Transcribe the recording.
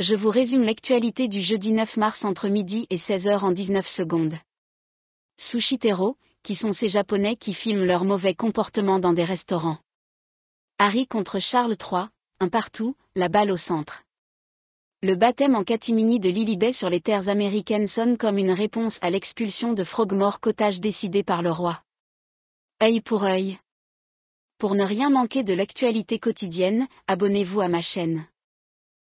je vous résume l'actualité du jeudi 9 mars entre midi et 16h en 19 secondes. Sushitero, qui sont ces Japonais qui filment leur mauvais comportement dans des restaurants. Harry contre Charles III, un partout, la balle au centre. Le baptême en catimini de Lilibet sur les terres américaines sonne comme une réponse à l'expulsion de Frogmore Cottage décidée par le roi. Œil pour œil. Pour ne rien manquer de l'actualité quotidienne, abonnez-vous à ma chaîne.